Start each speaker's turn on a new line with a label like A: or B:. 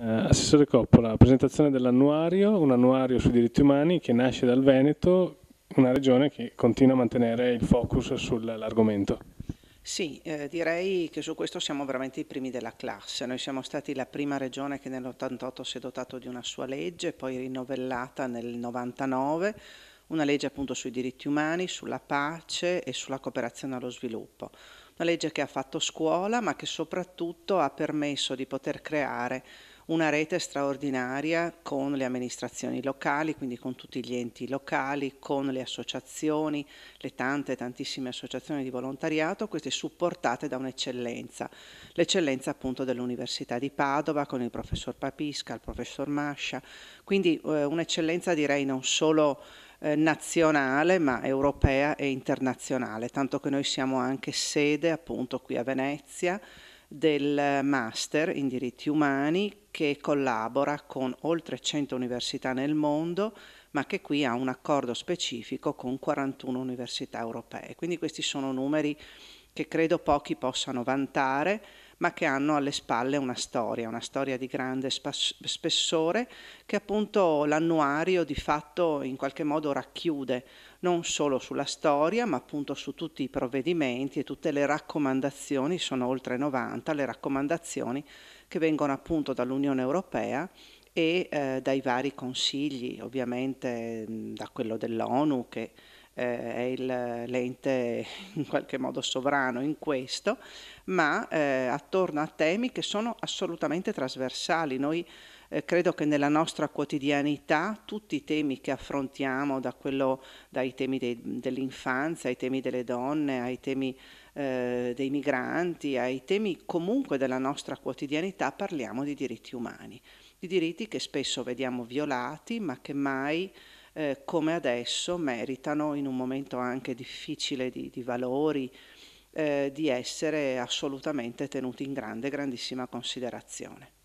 A: Eh, Assessore Coppola, presentazione dell'annuario, un annuario sui diritti umani che nasce dal Veneto, una regione che continua a mantenere il focus sull'argomento. Sì, eh, direi che su questo siamo veramente i primi della classe. Noi siamo stati la prima regione che nell'88 si è dotato di una sua legge, poi rinnovellata nel 99, una legge appunto sui diritti umani, sulla pace e sulla cooperazione allo sviluppo. Una legge che ha fatto scuola ma che soprattutto ha permesso di poter creare una rete straordinaria con le amministrazioni locali, quindi con tutti gli enti locali, con le associazioni, le tante, tantissime associazioni di volontariato, queste supportate da un'eccellenza, l'eccellenza appunto dell'Università di Padova con il professor Papisca, il professor Mascia, quindi eh, un'eccellenza direi non solo eh, nazionale ma europea e internazionale, tanto che noi siamo anche sede appunto qui a Venezia, del Master in diritti umani che collabora con oltre 100 università nel mondo, ma che qui ha un accordo specifico con 41 università europee. Quindi questi sono numeri che credo pochi possano vantare, ma che hanno alle spalle una storia, una storia di grande spessore che appunto l'annuario di fatto in qualche modo racchiude non solo sulla storia, ma appunto su tutti i provvedimenti e tutte le raccomandazioni, sono oltre 90 le raccomandazioni che vengono appunto dall'Unione Europea e eh, dai vari consigli, ovviamente da quello dell'ONU che eh, è il, l'ente in qualche modo sovrano in questo, ma eh, attorno a temi che sono assolutamente trasversali. Noi eh, credo che nella nostra quotidianità tutti i temi che affrontiamo, da quello, dai temi dei, dell'infanzia ai temi delle donne, ai temi eh, dei migranti, ai temi comunque della nostra quotidianità, parliamo di diritti umani, di diritti che spesso vediamo violati ma che mai eh, come adesso meritano in un momento anche difficile di, di valori, eh, di essere assolutamente tenuti in grande, grandissima considerazione.